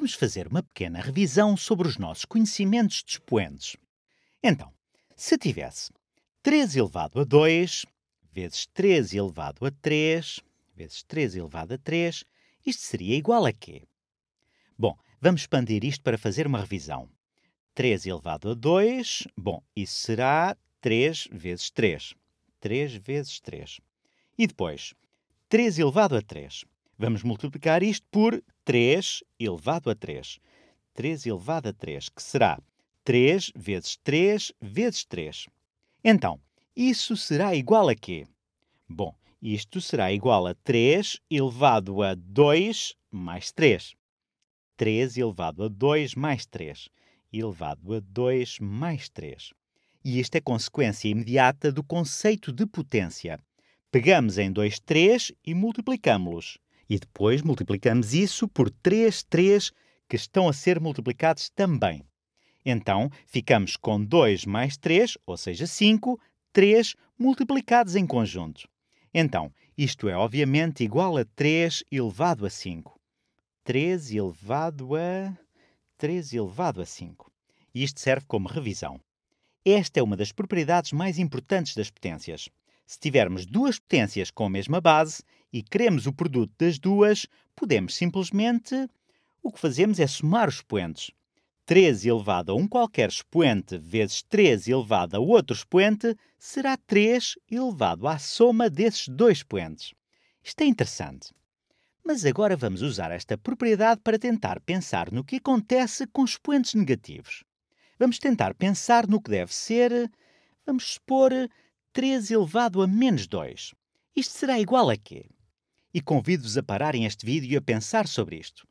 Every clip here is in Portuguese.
vamos fazer uma pequena revisão sobre os nossos conhecimentos de expoentes. Então, se tivesse 3 elevado a 2 vezes 3 elevado a 3 vezes 3 elevado a 3, isto seria igual a quê? Bom, vamos expandir isto para fazer uma revisão. 3 elevado a 2, bom, isso será 3 vezes 3. 3 vezes 3. E depois, 3 elevado a 3. Vamos multiplicar isto por 3 elevado a 3. 3 elevado a 3, que será 3 vezes 3 vezes 3. Então, isso será igual a quê? Bom, isto será igual a 3 elevado a 2 mais 3. 3 elevado a 2 mais 3. Elevado a 2 mais 3. E isto é consequência imediata do conceito de potência. Pegamos em 2, 3 e multiplicamos-los e depois multiplicamos isso por 3, 3 que estão a ser multiplicados também. Então, ficamos com 2 mais 3, ou seja, 5, 3 multiplicados em conjunto. Então, isto é obviamente igual a 3 elevado a 5. 3 elevado a. 3 elevado a 5. E isto serve como revisão. Esta é uma das propriedades mais importantes das potências. Se tivermos duas potências com a mesma base, e queremos o produto das duas, podemos simplesmente. O que fazemos é somar os expoentes. 3 elevado a um qualquer expoente vezes 3 elevado a outro expoente será 3 elevado à soma desses dois expoentes. Isto é interessante. Mas agora vamos usar esta propriedade para tentar pensar no que acontece com expoentes negativos. Vamos tentar pensar no que deve ser, vamos supor, 3 elevado a menos 2. Isto será igual a quê? e convido-vos a pararem este vídeo e a pensar sobre isto.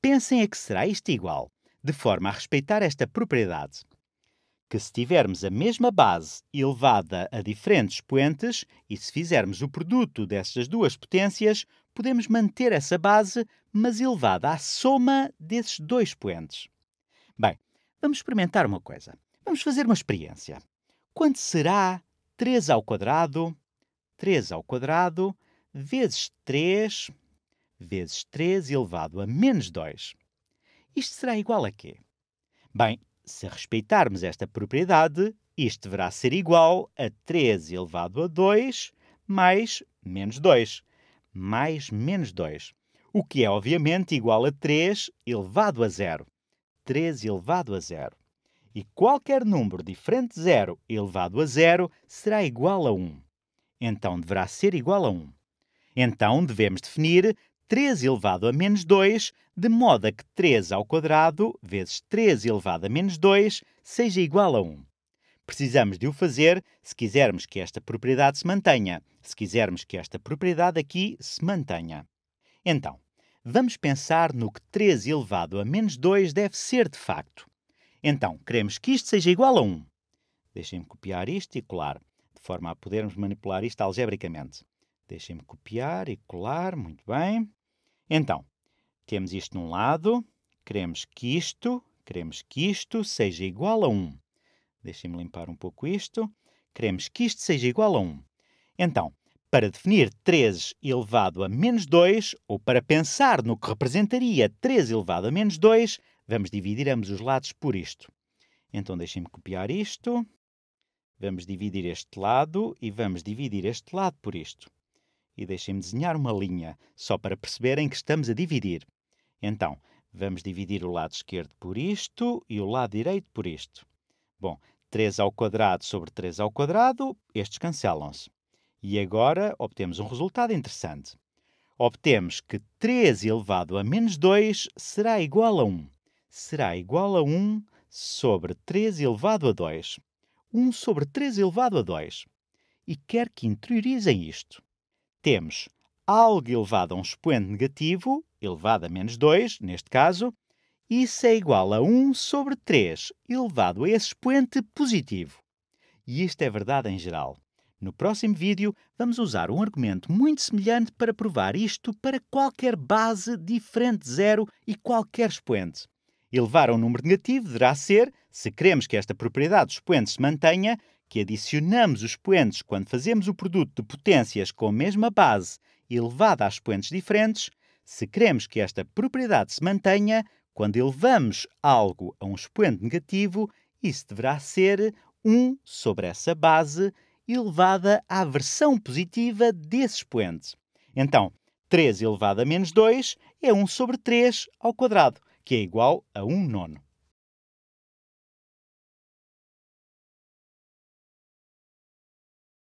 Pensem a que será isto igual, de forma a respeitar esta propriedade. Que se tivermos a mesma base elevada a diferentes poentes e se fizermos o produto dessas duas potências, podemos manter essa base, mas elevada à soma desses dois expoentes. Bem, vamos experimentar uma coisa. Vamos fazer uma experiência. Quanto será 3 ao quadrado, 3 ao quadrado vezes 3 vezes 3 elevado a menos 2. Isto será igual a quê? Bem, se respeitarmos esta propriedade, isto deverá ser igual a 3 elevado a 2 mais menos 2, mais menos 2, o que é obviamente igual a 3 elevado a 0. 3 elevado a 0. E qualquer número diferente de 0 elevado a 0 será igual a 1. Então deverá ser igual a 1. Então devemos definir 3 elevado a menos 2, de modo a que 3 ao quadrado vezes 3 elevado a menos 2 seja igual a 1. Precisamos de o fazer se quisermos que esta propriedade se mantenha, se quisermos que esta propriedade aqui se mantenha. Então, vamos pensar no que 3 elevado a menos 2 deve ser de facto. Então, queremos que isto seja igual a 1. Deixem-me copiar isto e colar, de forma a podermos manipular isto algebricamente. Deixem-me copiar e colar, muito bem. Então, temos isto num lado, queremos que isto, queremos que isto seja igual a 1. Deixem-me limpar um pouco isto. Queremos que isto seja igual a 1. Então, para definir 3 elevado a menos 2, ou para pensar no que representaria 3 elevado a menos 2, vamos dividir ambos os lados por isto. Então deixem-me copiar isto. Vamos dividir este lado e vamos dividir este lado por isto e deixem-me desenhar uma linha, só para perceberem que estamos a dividir. Então, vamos dividir o lado esquerdo por isto e o lado direito por isto. Bom, 3 ao quadrado sobre 3 ao quadrado, estes cancelam-se. E agora obtemos um resultado interessante. Obtemos que 3 elevado a menos 2 será igual a 1. Será igual a 1 sobre 3 elevado a 2. 1 sobre 3 elevado a 2. E quero que interiorizem isto temos algo elevado a um expoente negativo, elevado a menos 2, neste caso, isso é igual a 1 sobre 3, elevado a esse expoente positivo. E isto é verdade em geral. No próximo vídeo, vamos usar um argumento muito semelhante para provar isto para qualquer base diferente de zero e qualquer expoente. Elevar a um número negativo deverá ser, se queremos que esta propriedade dos expoentes se mantenha, que adicionamos os expoentes quando fazemos o produto de potências com a mesma base elevada a expoentes diferentes, se queremos que esta propriedade se mantenha, quando elevamos algo a um expoente negativo, isso deverá ser 1 sobre essa base elevada à versão positiva desse expoente. Então, 3 elevado a menos 2 é 1 sobre 3 ao quadrado, que é igual a 1 nono.